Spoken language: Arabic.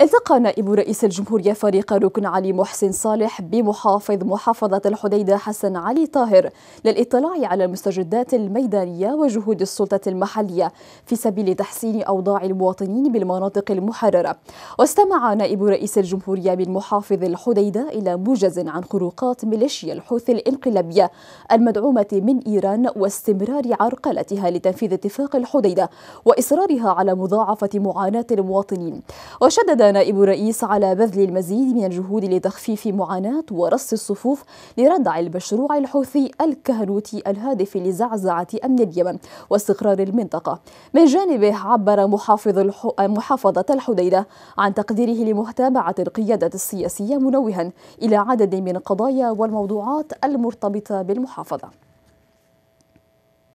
التقى نائب رئيس الجمهورية فريق ركن علي محسن صالح بمحافظ محافظة الحديدة حسن علي طاهر للاطلاع على المستجدات الميدانية وجهود السلطة المحلية في سبيل تحسين أوضاع المواطنين بالمناطق المحررة واستمع نائب رئيس الجمهورية بالمحافظ الحديدة إلى موجز عن خروقات ميليشيا الحوثي الإنقلابية المدعومة من إيران واستمرار عرقلتها لتنفيذ اتفاق الحديدة وإصرارها على مضاعفة معاناة المواطنين وشدد نائب الرئيس على بذل المزيد من الجهود لتخفيف معاناة ورص الصفوف لردع المشروع الحوثي الكهنوتي الهادف لزعزعة أمن اليمن واستقرار المنطقة من جانبه عبر محافظ محافظة الحديدة عن تقديره لمتابعة القيادة السياسية منوها إلى عدد من القضايا والموضوعات المرتبطة بالمحافظة